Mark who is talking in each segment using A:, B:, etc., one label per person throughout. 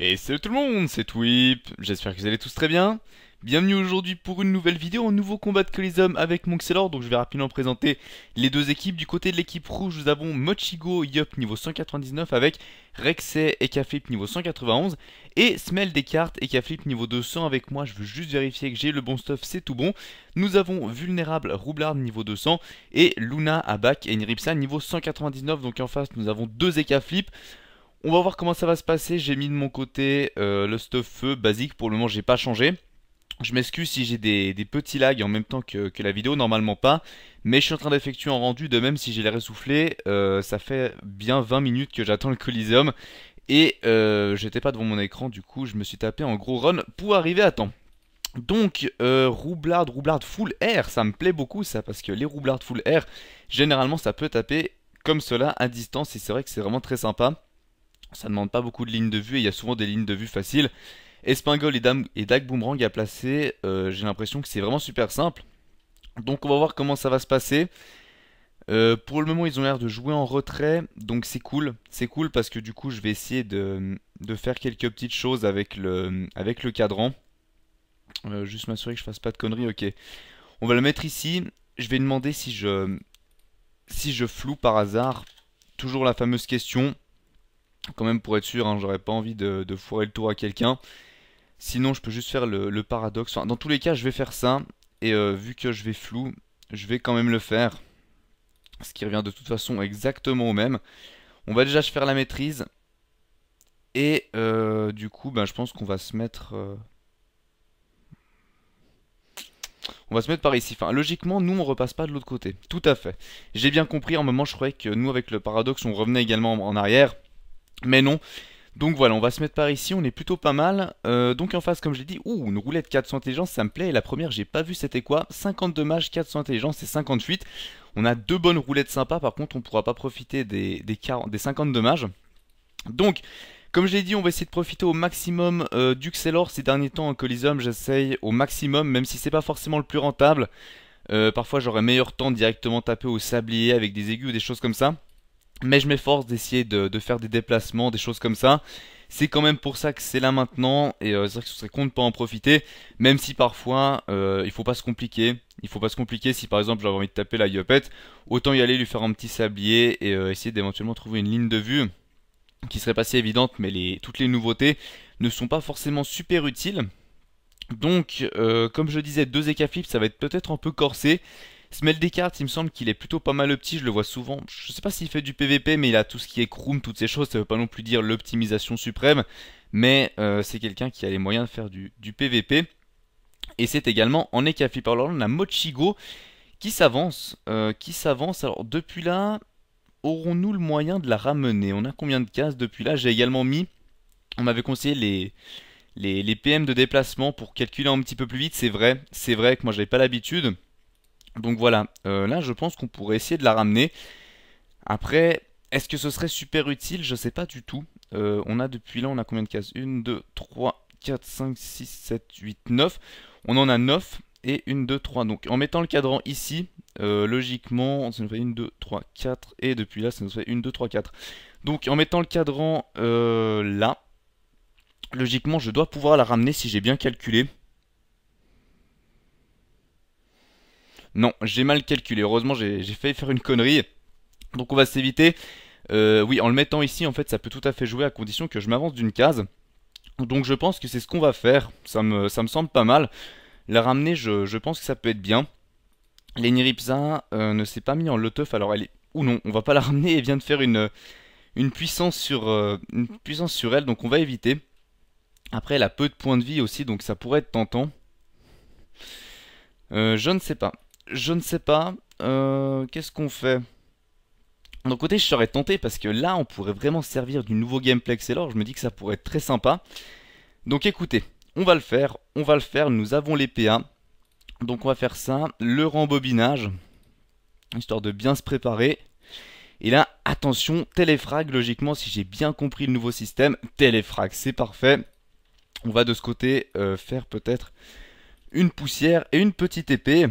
A: Et salut tout le monde, c'est Twip, j'espère que vous allez tous très bien. Bienvenue aujourd'hui pour une nouvelle vidéo, un nouveau combat de que avec Monxelor. Donc je vais rapidement présenter les deux équipes. Du côté de l'équipe rouge, nous avons Mochigo Yup niveau 199 avec Rexé, et niveau 191 et Smell Descartes et niveau 200 avec moi. Je veux juste vérifier que j'ai le bon stuff, c'est tout bon. Nous avons Vulnérable Roublard niveau 200 et Luna Abak et Nripsa niveau 199. Donc en face, nous avons deux Ekaflip. On va voir comment ça va se passer. J'ai mis de mon côté euh, le stuff feu basique. Pour le moment, j'ai pas changé. Je m'excuse si j'ai des, petits lags en même temps que, la vidéo, normalement pas. Mais je suis en train d'effectuer un rendu, de même si j'ai les ressoufflés. Euh, ça fait bien 20 minutes que j'attends le Coliseum. Et euh, j'étais pas devant mon écran, du coup je me suis tapé en gros run pour arriver à temps. Donc, roublard, euh, roublard full air, ça me plaît beaucoup ça, parce que les roublards full air, généralement ça peut taper comme cela à distance, et c'est vrai que c'est vraiment très sympa. Ça ne demande pas beaucoup de lignes de vue et il y a souvent des lignes de vue faciles. Espingol et, Dagboomerang et Dag Boomerang à placer, euh, j'ai l'impression que c'est vraiment super simple. Donc on va voir comment ça va se passer. Euh, pour le moment, ils ont l'air de jouer en retrait, donc c'est cool. C'est cool parce que du coup, je vais essayer de, faire quelques petites choses avec le, avec le cadran. Euh, juste m'assurer que je fasse pas de conneries, ok. On va le mettre ici. Je vais demander si je, si je floue par hasard. Toujours la fameuse question quand même pour être sûr, hein, j'aurais pas envie de, foirer le tour à quelqu'un. Sinon, je peux juste faire le, paradoxe. dans tous les cas, je vais faire ça. Et euh, vu que je vais flou, je vais quand même le faire. Ce qui revient de toute façon exactement au même. On va déjà faire la maîtrise. Et euh, du coup, ben, je pense qu'on va se mettre... Euh, on va se mettre par ici. Enfin, logiquement, nous, on repasse pas de l'autre côté. Tout à fait. J'ai bien compris. En moment, je croyais que nous, avec le paradoxe, on revenait également en arrière. Mais non. Donc voilà, on va se mettre par ici, on est plutôt pas mal. Euh, donc en face, comme je l'ai dit, ouh, une roulette 400 intelligence, ça me plaît. Et la première, j'ai pas vu c'était quoi 50 dommages, 400 intelligence c'est 58. On a deux bonnes roulettes sympas, par contre, on pourra pas profiter des, 50 dommages. Donc, comme je l'ai dit, on va essayer de profiter au maximum euh, du Xelor. Ces derniers temps, en Colisum, j'essaye au maximum, même si c'est pas forcément le plus rentable. Euh, parfois, j'aurais meilleur temps directement taper au sablier avec des aigus ou des choses comme ça mais je m'efforce d'essayer de, faire des déplacements, des choses comme ça. C'est quand même pour ça que c'est là maintenant, et euh, c'est vrai que ce serait con de pas en profiter, même si parfois il euh, il faut pas se compliquer. Il faut pas se compliquer si par exemple j'avais envie de taper la yopette, autant y aller lui faire un petit sablier et euh, essayer d'éventuellement trouver une ligne de vue qui serait pas si évidente, mais toutes les nouveautés ne sont pas forcément super utiles. Donc, comme je disais, deux écaflips, ça va être peut-être un peu corsé. Smell Descartes, il me semble qu'il est plutôt pas mal petit, je le vois souvent. Je sais pas s'il fait du PVP, mais il a tout ce qui est Chrome, toutes ces choses, ça veut pas non plus dire l'optimisation suprême, mais euh, c'est quelqu'un qui a les moyens de faire du, PVP. Et c'est également en alors là on la Mochigo qui s'avance, euh, qui s'avance. Alors depuis là, aurons-nous le moyen de la ramener On a combien de cases depuis là J'ai également mis, on m'avait conseillé les, les, les, PM de déplacement pour calculer un petit peu plus vite, c'est vrai, c'est vrai que moi j'avais pas l'habitude. Donc voilà, euh, là je pense qu'on pourrait essayer de la ramener. Après, est-ce que ce serait super utile Je ne sais pas du tout. Euh, on a depuis là, on a combien de cases 1, 2, 3, 4, 5, 6, 7, 8, 9. On en a 9 et 1, 2, 3. Donc en mettant le cadran ici, euh, logiquement, ça nous fait 1, 2, 3, 4. Et depuis là, ça nous fait 1, 2, 3, 4. Donc en mettant le cadran là, logiquement, je dois pouvoir la ramener si j'ai bien calculé. Non, j'ai mal calculé. Heureusement, j'ai failli faire une connerie. Donc on va s'éviter. Euh, oui, en le mettant ici, en fait, ça peut tout à fait jouer à condition que je m'avance d'une case. Donc je pense que c'est ce qu'on va faire. Ça me, ça me semble pas mal. La ramener, je, pense que ça peut être bien. L'éniripsa euh, ne s'est pas mis en loteuf, alors elle est... Ou non, on va pas la ramener, elle vient de faire une, une, puissance sur, euh, une puissance sur elle, donc on va éviter. Après, elle a peu de points de vie aussi, donc ça pourrait être tentant. je ne sais pas je ne sais pas. Euh, qu'est-ce qu'on fait D'un côté, je serais tenté parce que là, on pourrait vraiment servir du nouveau gameplay là. Je me dis que ça pourrait être très sympa. Donc écoutez, on va le faire. On va le faire. Nous avons l'épée Donc on va faire ça. Le rembobinage. Histoire de bien se préparer. Et là, attention, téléfrag, logiquement, si j'ai bien compris le nouveau système, téléfrag, c'est parfait. On va de ce côté euh, faire peut-être une poussière et une petite épée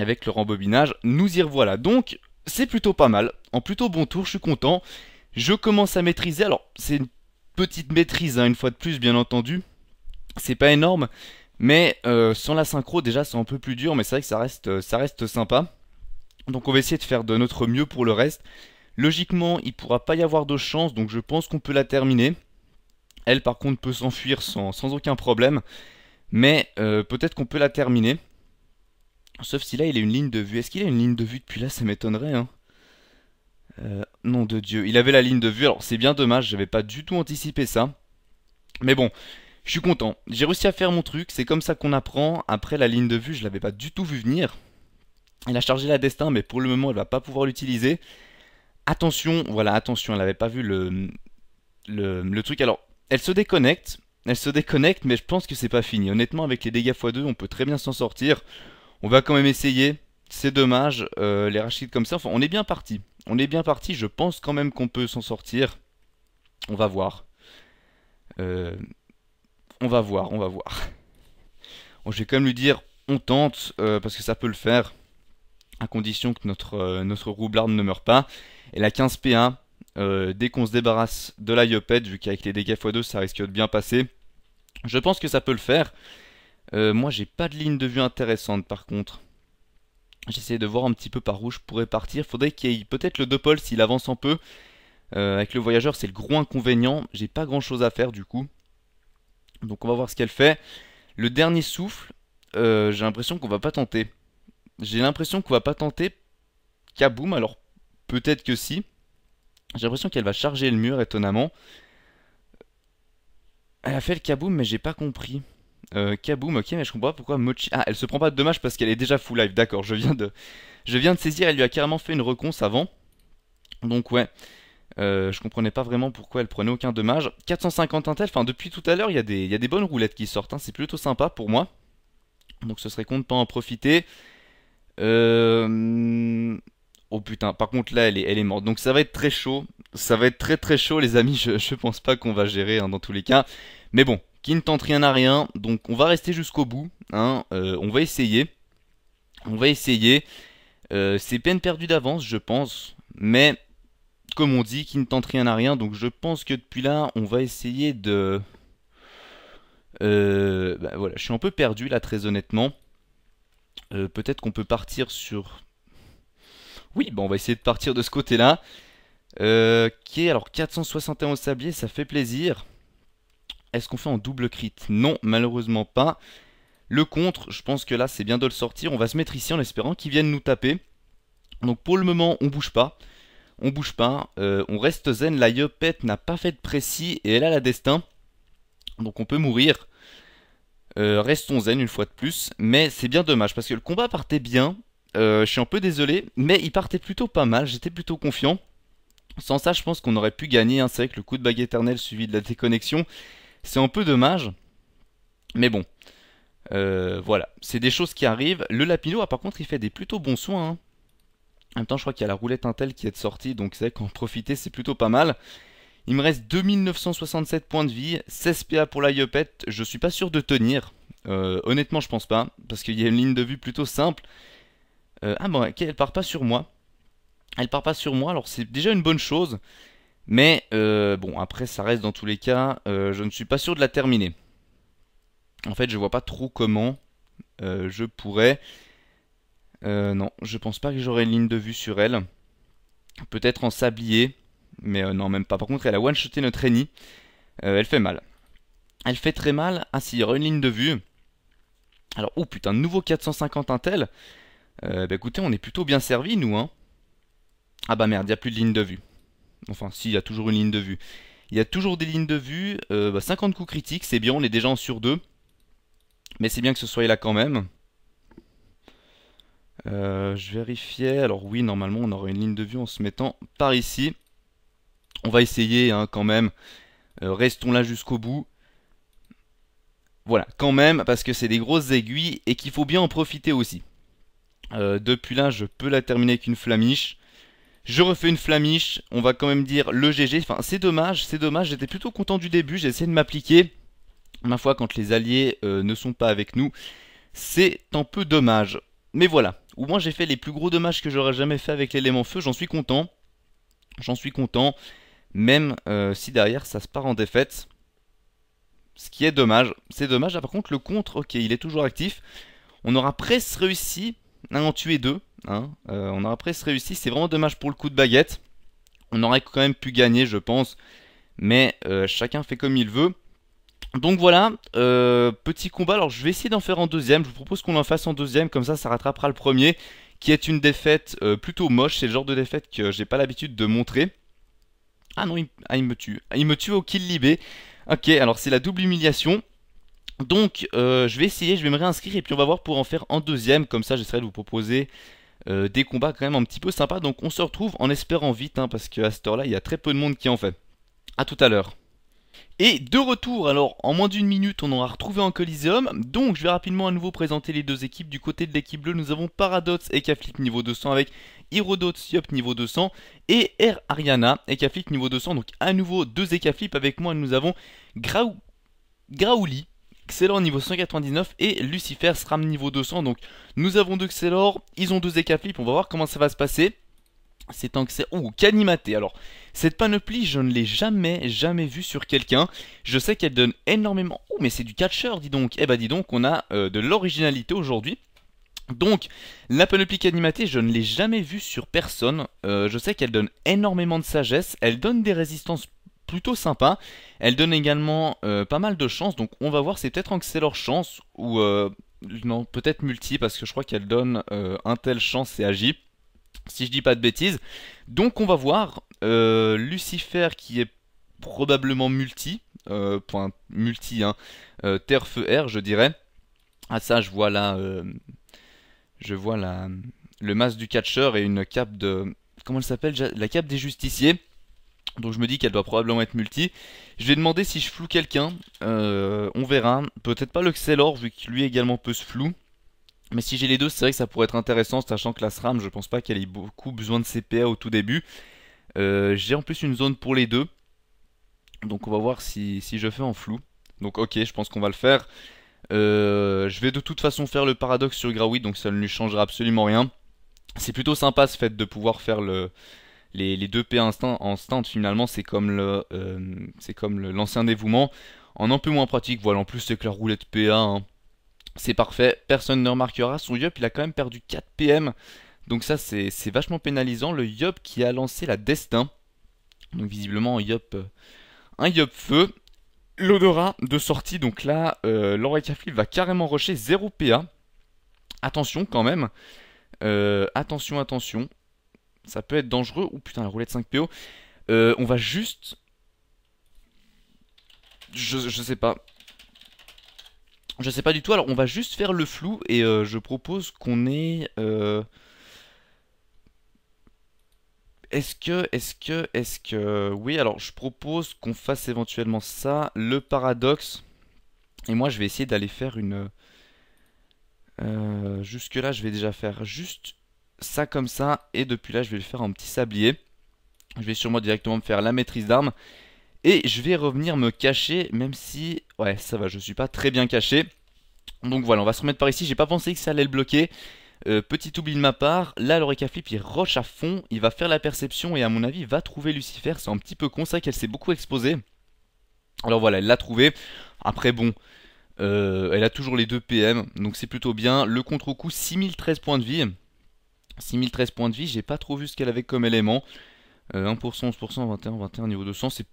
A: avec le rembobinage. Nous y revoilà. Donc, c'est plutôt pas mal. En plutôt bon tour, je suis content. Je commence à maîtriser. Alors, c'est une petite maîtrise, hein, une fois de plus, bien entendu. C'est pas énorme. Mais euh, sans la synchro, déjà, c'est un peu plus dur. Mais c'est vrai que ça reste, euh, ça reste sympa. Donc, on va essayer de faire de notre mieux pour le reste. Logiquement, il pourra pas y avoir de chance. Donc, je pense qu'on peut la terminer. Elle, par contre, peut s'enfuir sans, aucun problème. Mais euh, peut-être qu'on peut la terminer. Sauf si là il a une ligne de vue. Est-ce qu'il a une ligne de vue depuis là Ça m'étonnerait. Hein. Euh, nom de Dieu. Il avait la ligne de vue. Alors c'est bien dommage, j'avais pas du tout anticipé ça. Mais bon, je suis content. J'ai réussi à faire mon truc. C'est comme ça qu'on apprend. Après la ligne de vue, je l'avais pas du tout vu venir. Elle a chargé la destin, mais pour le moment, elle va pas pouvoir l'utiliser. Attention, voilà, attention, elle n'avait pas vu le, le, le truc. Alors, elle se déconnecte. Elle se déconnecte, mais je pense que c'est pas fini. Honnêtement, avec les dégâts x2, on peut très bien s'en sortir. On va quand même essayer. C'est dommage, euh, les Rachid comme ça. Enfin, on est bien parti. On est bien parti. Je pense quand même qu'on peut s'en sortir. On va voir. Euh, on va voir, on va voir. je vais quand même lui dire on tente, euh, parce que ça peut le faire. À condition que notre, notre roublard ne meure pas. Et la 15P1, dès qu'on se débarrasse de la Yopette, vu qu'avec les dégâts x2 ça risque de bien passer, je pense que ça peut le faire. Euh, moi, j'ai pas de ligne de vue intéressante par contre. J'essaie de voir un petit peu par où je pourrais partir. Faudrait qu'il y ait peut-être le Dopol s'il avance un peu. Euh, avec le voyageur, c'est le gros inconvénient. J'ai pas grand chose à faire du coup. Donc on va voir ce qu'elle fait. Le dernier souffle, euh, j'ai l'impression qu'on va pas tenter. J'ai l'impression qu'on va pas tenter. Kaboom. alors peut-être que si. J'ai l'impression qu'elle va charger le mur étonnamment. Elle a fait le Kaboom, mais j'ai pas compris. Euh, Kaboom, ok, mais je comprends pas pourquoi Mochi. Ah, elle se prend pas de dommage parce qu'elle est déjà full life, d'accord, je viens de. Je viens de saisir, elle lui a carrément fait une reconce avant. Donc ouais. Euh, je comprenais pas vraiment pourquoi elle prenait aucun dommage. 450 intel, enfin depuis tout à l'heure, il y, a des bonnes roulettes qui sortent, hein, c'est plutôt sympa pour moi. Donc ce serait con de pas en profiter. Euh... Oh putain, par contre là elle est, morte. Donc ça va être très chaud. Ça va être très très chaud les amis. Je, je pense pas qu'on va gérer hein, dans tous les cas. Mais bon, qui ne tente rien à rien. Donc on va rester jusqu'au bout. Hein. Euh, on va essayer. On va essayer. Euh, c'est peine perdue d'avance, je pense. Mais comme on dit, qui ne tente rien à rien. Donc je pense que depuis là, on va essayer de... Euh, bah, voilà, je suis un peu perdu là, très honnêtement. Peut-être qu'on peut partir sur... Oui, bah, on va essayer de partir de ce côté-là. ok, alors 461 au sablier, ça fait plaisir. Est-ce qu'on fait en double crit Non, malheureusement pas. Le contre, je pense que là, c'est bien de le sortir. On va se mettre ici en espérant qu'ils viennent nous taper. Donc pour le moment, on bouge pas. On bouge pas. Euh, on reste zen. La Yopette n'a pas fait de précis et elle a la destin. Donc on peut mourir. Euh, restons zen une fois de plus. Mais c'est bien dommage parce que le combat partait bien. Euh, je suis un peu désolé. Mais il partait plutôt pas mal. J'étais plutôt confiant. Sans ça, je pense qu'on aurait pu gagner. Hein. C'est vrai que le coup de bague éternelle suivi de la déconnexion, c'est un peu dommage, mais bon. Euh, voilà, c'est des choses qui arrivent. Le Lapino, ah, par contre, il fait des plutôt bons soins. Hein. En même temps, je crois qu'il y a la roulette Intel qui est sortie, donc c'est vrai qu'en profiter, c'est plutôt pas mal. Il me reste 2967 points de vie, 16 PA pour la Yopette. Je suis pas sûr de tenir. Euh, honnêtement, je pense pas, parce qu'il y a une ligne de vue plutôt simple. Euh, ah bon, ok, elle part pas sur moi. Elle part pas sur moi, alors c'est déjà une bonne chose. Mais euh, bon, après, ça reste dans tous les cas, euh, je ne suis pas sûr de la terminer. En fait, je vois pas trop comment euh, je pourrais. non, je pense pas que j'aurai une ligne de vue sur elle. Peut-être en sablier, mais non, même pas. Par contre, elle a one-shoté notre Eni. elle fait mal. Elle fait très mal. Ah, si, il y aura une ligne de vue. Alors, oh putain, nouveau 450 Intel. bah écoutez, on est plutôt bien servi, nous, hein. Ah bah merde, il n'y a plus de ligne de vue. Enfin, si, il y a toujours une ligne de vue. Il y a toujours des lignes de vue. 50 euh, bah, coups critiques, c'est bien, on est déjà en sur 2. Mais c'est bien que ce soit là quand même. Euh, je vérifiais. Alors oui, normalement, on aurait une ligne de vue en se mettant par ici. On va essayer hein, quand même. Euh, restons là jusqu'au bout. Voilà, quand même, parce que c'est des grosses aiguilles et qu'il faut bien en profiter aussi. depuis là, je peux la terminer avec une flamiche. Je refais une flamiche, on va quand même dire le GG. Enfin, c'est dommage, c'est dommage, j'étais plutôt content du début, j'ai essayé de m'appliquer. Ma foi, quand les alliés euh, ne sont pas avec nous, c'est un peu dommage. Mais voilà, au moins j'ai fait les plus gros dommages que j'aurais jamais fait avec l'élément feu, j'en suis content. J'en suis content, même euh, si derrière ça se part en défaite. Ce qui est dommage, c'est dommage. Ah, par contre, le contre, ok, il est toujours actif. On aura presque réussi à en tuer deux. Hein. Euh, on aura presque réussi. C'est vraiment dommage pour le coup de baguette. On aurait quand même pu gagner, je pense. Mais euh, chacun fait comme il veut. Donc voilà, euh, petit combat. Alors je vais essayer d'en faire en deuxième. Je vous propose qu'on en fasse en deuxième. Comme ça, ça rattrapera le premier. Qui est une défaite plutôt moche. C'est le genre de défaite que j'ai pas l'habitude de montrer. Ah non, il, ah, me tue. Ah, il me tue au kill libé. Ok, alors c'est la double humiliation. Donc je vais essayer, je vais me réinscrire et puis on va voir pour en faire en deuxième. Comme ça, j'essaierai de vous proposer euh, des combats quand même un petit peu sympas. Donc on se retrouve en espérant vite, hein, parce qu'à cette heure-là, il y a très peu de monde qui en fait. A tout à l'heure. Et de retour, alors en moins d'une minute, on aura retrouvé un Coliseum. Donc je vais rapidement à nouveau présenter les deux équipes. Du côté de l'équipe bleue, nous avons Paradox et niveau 200 avec Hirodot Siop niveau 200 et Air Ariana et niveau 200. Donc à nouveau deux Ekaflip avec moi, nous avons Graouli Xelor niveau 199 et Lucifer SRAM niveau 200. Donc nous avons deux Xelor, ils ont deux Ekaflip, on va voir comment ça va se passer. C'est tant que c'est... Ouh, Alors, cette panoplie, je ne l'ai jamais, jamais vue sur quelqu'un. Je sais qu'elle donne énormément... Oh, mais c'est du catcher, dis donc Eh bah dis donc, on a euh, de l'originalité aujourd'hui. Donc, la panoplie Kanimate, je ne l'ai jamais vue sur personne. Euh, je sais qu'elle donne énormément de sagesse, elle donne des résistances plutôt sympa. Elle donne également euh, pas mal de chances, donc on va voir, c'est peut-être que c'est leur chance, ou euh, non, peut-être multi, parce que je crois qu'elle donne euh, un tel chance et agit, si je dis pas de bêtises. Donc on va voir, Lucifer qui est probablement multi, point multi, hein, terre, feu, air, je dirais. Ah ça, je vois là, je vois là, le masque du catcheur et une cape de... Comment elle s'appelle La cape des justiciers. Donc je me dis qu'elle doit probablement être multi. Je vais demander si je floue quelqu'un. Euh, on verra. Peut-être pas le Xelor vu que lui également peut se flou. Mais si j'ai les deux, c'est vrai que ça pourrait être intéressant, sachant que la SRAM, je pense pas qu'elle ait beaucoup besoin de CPA au tout début. Euh, j'ai en plus une zone pour les deux. Donc on va voir si, je fais en flou. Donc ok, je pense qu'on va le faire. Euh, je vais de toute façon faire le paradoxe sur Graoui, donc ça ne lui changera absolument rien. C'est plutôt sympa ce fait de pouvoir faire le, les, deux P en stand, finalement c'est comme le euh, c'est comme l'ancien dévouement en un peu moins pratique voilà en plus c'est que la roulette PA hein. c'est parfait personne ne remarquera son Yop il a quand même perdu 4 PM donc ça c'est vachement pénalisant le Yop qui a lancé la Destin donc visiblement un Yop euh, un feu l'odorat de sortie donc là euh, Flip va carrément rusher 0 PA attention quand même euh, attention attention ça peut être dangereux. Ou putain, la roulette 5 PO. Euh, on va juste... Je, je sais pas. Je sais pas du tout. Alors, on va juste faire le flou. Et euh, je propose qu'on ait... Euh, est-ce que, est-ce que, est-ce que... Oui, alors, je propose qu'on fasse éventuellement ça. Le paradoxe. Et moi, je vais essayer d'aller faire une... jusque là, je vais déjà faire juste ça comme ça. Et depuis là, je vais le faire en petit sablier. Je vais sûrement directement me faire la maîtrise d'armes. Et je vais revenir me cacher, même si... Ouais, ça va, je suis pas très bien caché. Donc voilà, on va se remettre par ici. J'ai pas pensé que ça allait le bloquer. Euh, petit oubli de ma part, là l'Oreca Flip il roche à fond, il va faire la perception et à mon avis il va trouver Lucifer, c'est un petit peu con ça qu'elle s'est beaucoup exposée. Alors voilà, elle l'a trouvé, après bon, euh, elle a toujours les deux PM, donc c'est plutôt bien. Le contre-coup 6013 points de vie, 6013 points de vie, j'ai pas trop vu ce qu'elle avait comme élément. 1%, 11%, 21, 21, niveau 200, c'est...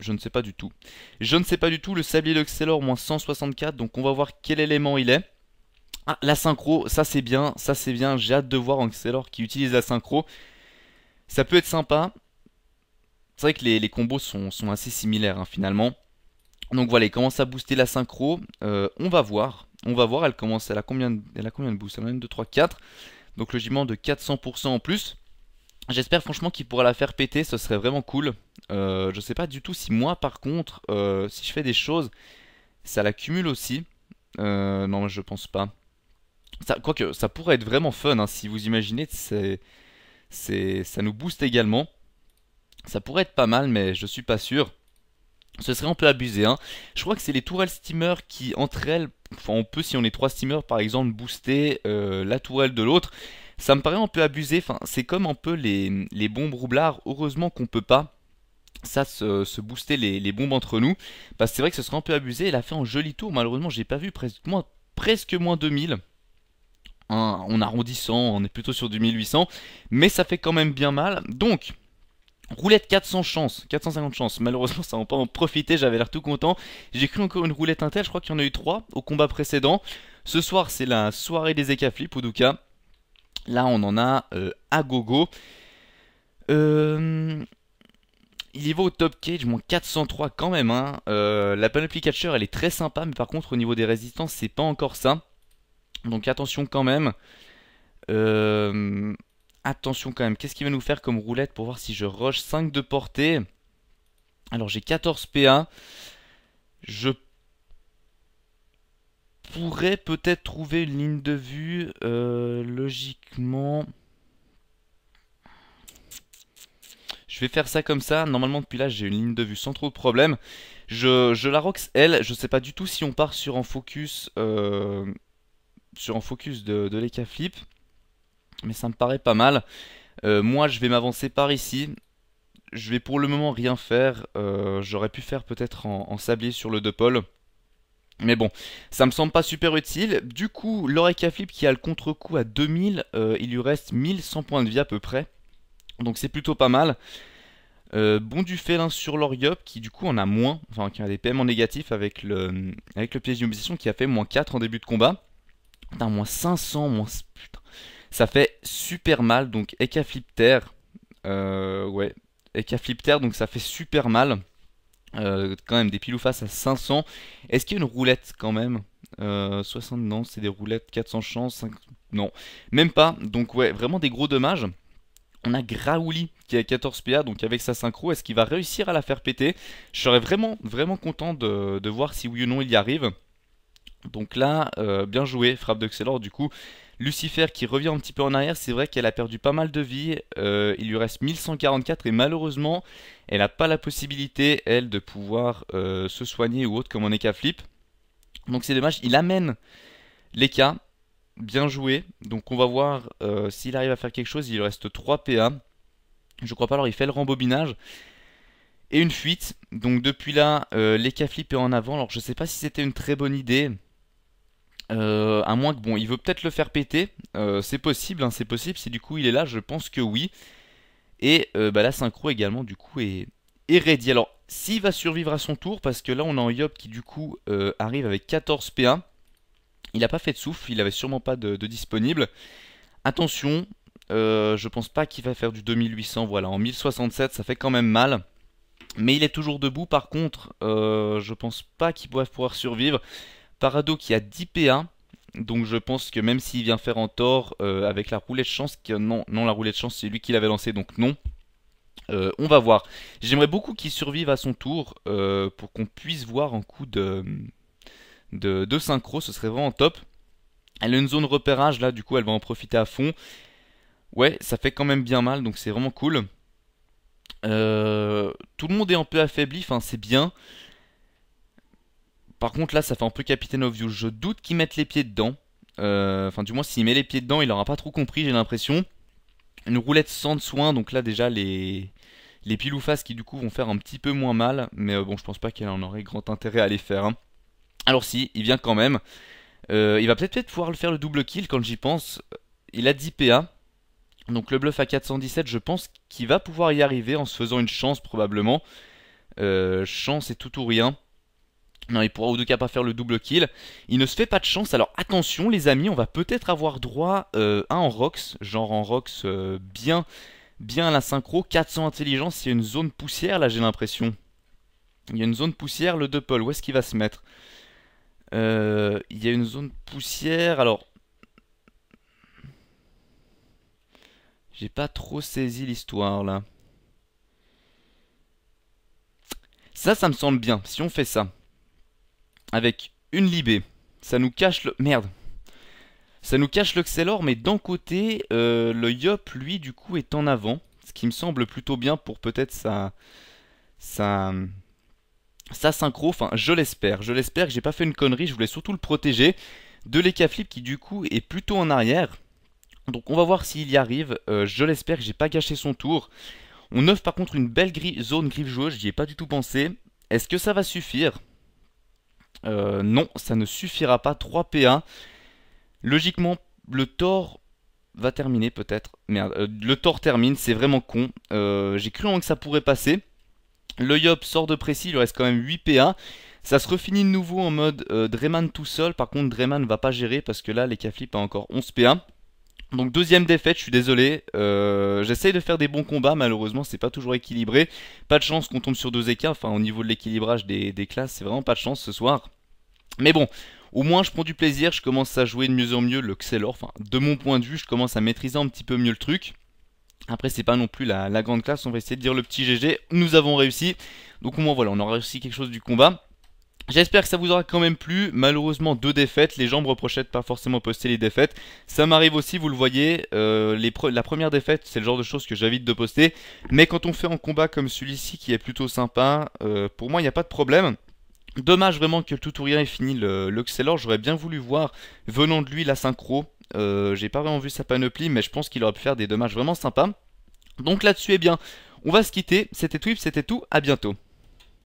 A: Je ne sais pas du tout. Je ne sais pas du tout, le sablier d'Oxelor, moins 164, donc on va voir quel élément il est. Ah, la synchro, ça c'est bien, ça c'est bien, j'ai hâte de voir Oxelor qui utilise la synchro. Ça peut être sympa. C'est vrai que les, combos sont, assez similaires hein, finalement. Donc voilà, il commence à booster la synchro. Euh, on va voir. On va voir, elle commence. à a combien de, elle combien de boosts Elle a une, 2, 3, 4 donc logiquement de 400% en plus. J'espère franchement qu'il pourra la faire péter, ce serait vraiment cool. Je euh, je sais pas du tout si moi par contre, euh, si je fais des choses, ça l'accumule aussi. Euh, non, je pense pas. Ça, quoique, ça pourrait être vraiment fun, hein, si vous imaginez, c'est, ça nous booste également. Ça pourrait être pas mal, mais je suis pas sûr. Ce serait un peu abusé. Hein. Je crois que c'est les tourelles steamer qui, entre elles, on peut, si on est trois steamers par exemple, booster euh, la tourelle de l'autre. Ça me paraît un peu abusé, enfin, c'est comme un peu les, bombes roublards, heureusement qu'on peut pas ça se, booster les, bombes entre nous, parce que c'est vrai que ce serait un peu abusé, elle a fait un joli tour, malheureusement j'ai pas vu presque moins, presque moins 2000, en arrondissant, on est plutôt sur du 1800, mais ça fait quand même bien mal. Donc, Roulette 400 chances, 450 chances, malheureusement ça va pas en profiter, j'avais l'air tout content. J'ai cru encore une roulette intel, je crois qu'il y en a eu 3 au combat précédent. Ce soir c'est la soirée des écaflips, cas, Là on en a euh, à gogo. Euh... Il y va au top cage, moins 403 quand même. Hein. Euh, la panoplie catcher elle est très sympa, mais par contre au niveau des résistances c'est pas encore ça. Donc attention quand même. Euh... Attention quand même, qu'est-ce qu'il va nous faire comme roulette pour voir si je rush 5 de portée Alors j'ai 14 PA. Je pourrais peut-être trouver une ligne de vue euh, logiquement. Je vais faire ça comme ça. Normalement, depuis là, j'ai une ligne de vue sans trop de problème. Je, la roxe elle. Je sais pas du tout si on part sur un focus, euh, sur focus de, de Flip mais ça me paraît pas mal. Euh, moi, je vais m'avancer par ici. Je vais pour le moment rien faire. Euh, j'aurais pu faire peut-être en, sablier sur le deux pôles. Mais bon, ça me semble pas super utile. Du coup, l'oreca flip qui a le contre-coup à 2000, euh, il lui reste 1100 points de vie à peu près. Donc c'est plutôt pas mal. bon du félin sur l'Oriop qui du coup en a moins, enfin qui a des PM en négatif avec le, avec le piège d'immobilisation qui a fait moins 4 en début de combat. Putain, moins 500, moins... Putain. Ça fait super mal, donc Eka Euh, ouais, Eka donc ça fait super mal. Euh, quand même, des piles à 500. Est-ce qu'il y a une roulette quand même 60, euh, non, c'est des roulettes, 400 chances, 5... non, même pas. Donc, ouais, vraiment des gros dommages. On a Graouli qui a 14 PA, donc avec sa synchro, est-ce qu'il va réussir à la faire péter Je serais vraiment, vraiment content de, voir si oui ou non il y arrive. Donc là, euh, bien joué, frappe d'accélérateur, du coup. Lucifer qui revient un petit peu en arrière, c'est vrai qu'elle a perdu pas mal de vie, euh, il lui reste 1144 et malheureusement elle n'a pas la possibilité elle de pouvoir euh, se soigner ou autre comme en Eka Flip. Donc c'est dommage, il amène l'Eka, bien joué, donc on va voir euh, s'il arrive à faire quelque chose, il lui reste 3 PA, je crois pas alors il fait le rembobinage. Et une fuite, donc depuis là, l'Eka Flip est en avant, alors je sais pas si c'était une très bonne idée, euh, à moins que bon, il veut peut-être le faire péter. Euh, c'est possible, hein, c'est possible. Si du coup il est là, je pense que oui. Et euh, bah, la synchro également du coup est, ready. Alors s'il va survivre à son tour, parce que là on a un Yop qui du coup arrive avec 14 P1. Il n'a pas fait de souffle, il avait sûrement pas de, disponible. Attention, je pense pas qu'il va faire du 2800. Voilà, en 1067 ça fait quand même mal. Mais il est toujours debout par contre, je pense pas qu'il va pouvoir survivre. Parado qui a 10 PA, Donc je pense que même s'il vient faire en tort euh, avec la roulette chance, non, non la roulette chance c'est lui qui l'avait lancé donc non. Euh, on va voir. J'aimerais beaucoup qu'il survive à son tour euh, pour qu'on puisse voir un coup de, de, de, synchro, ce serait vraiment top. Elle a une zone repérage là, du coup elle va en profiter à fond. Ouais, ça fait quand même bien mal, donc c'est vraiment cool. tout le monde est un peu affaibli, enfin c'est bien. Par contre, là, ça fait un peu Captain You. Je doute qu'il mette les pieds dedans. Euh, enfin, du moins, s'il met les pieds dedans, il n'aura pas trop compris, j'ai l'impression. Une roulette sans de soin, donc là, déjà, les, les piles faces qui, du coup, vont faire un petit peu moins mal. Mais euh, bon, je pense pas qu'elle en aurait grand intérêt à les faire. Hein. Alors, si, il vient quand même. Euh, il va peut-être pouvoir le faire le double kill quand j'y pense. Il a 10 PA. Donc le bluff à 417, je pense qu'il va pouvoir y arriver en se faisant une chance probablement. chance et tout ou rien. Non, il pourra cas pas faire le double kill. Il ne se fait pas de chance. Alors attention les amis, on va peut-être avoir droit à euh, un Rox, genre en Rox euh, bien, bien à la synchro. 400 intelligence, il y a une zone poussière là j'ai l'impression. Il y a une zone poussière, le Dupple, où est-ce qu'il va se mettre euh, Il y a une zone poussière, alors... J'ai pas trop saisi l'histoire là. Ça, ça me semble bien, si on fait ça avec une Libé. Ça nous cache le... Merde Ça nous cache le Xelor, mais d'un côté, euh, le Yop, lui, du coup, est en avant. Ce qui me semble plutôt bien pour peut-être sa... sa... sa synchro. Enfin, je l'espère. Je l'espère que j'ai pas fait une connerie. Je voulais surtout le protéger de l'Ekaflip qui, du coup, est plutôt en arrière. Donc on va voir s'il y arrive, euh, je l'espère que j'ai pas gâché son tour. On offre par contre une belle zone griffe joueuse, j'y ai pas du tout pensé. Est-ce que ça va suffire euh, non, ça ne suffira pas. 3 p Logiquement, le tort va terminer peut-être. Merde, euh, le tort termine, c'est vraiment con. Euh, j'ai cru en que ça pourrait passer. Le Yop sort de précis, il reste quand même 8 PA. Ça se refinit de nouveau en mode Drayman tout seul. Par contre, Drayman ne va pas gérer parce que là, les k a encore 11 p donc deuxième défaite, je suis désolé. Euh, j'essaye de faire des bons combats, malheureusement c'est pas toujours équilibré. Pas de chance qu'on tombe sur deux écarts, enfin au niveau de l'équilibrage des, classes, c'est vraiment pas de chance ce soir. Mais bon, au moins je prends du plaisir, je commence à jouer de mieux en mieux le Xelor. Enfin, de mon point de vue, je commence à maîtriser un petit peu mieux le truc. Après c'est pas non plus la, la grande classe, on va essayer de dire le petit GG. Nous avons réussi. Donc au moins voilà, on aura réussi quelque chose du combat. J'espère que ça vous aura quand même plu. Malheureusement, deux défaites. Les gens me pas forcément poster les défaites. Ça m'arrive aussi, vous le voyez. Euh, la première défaite, c'est le genre de choses que j'invite de poster. Mais quand on fait un combat comme celui-ci, qui est plutôt sympa, euh, pour moi, il n'y a pas de problème. Dommage vraiment que le tout-ou-rien ait fini le, J'aurais bien voulu voir, venant de lui, la synchro. Euh, j'ai pas vraiment vu sa panoplie, mais je pense qu'il aurait pu faire des dommages vraiment sympas. Donc là-dessus, eh bien, on va se quitter. C'était Twip, c'était tout. À bientôt.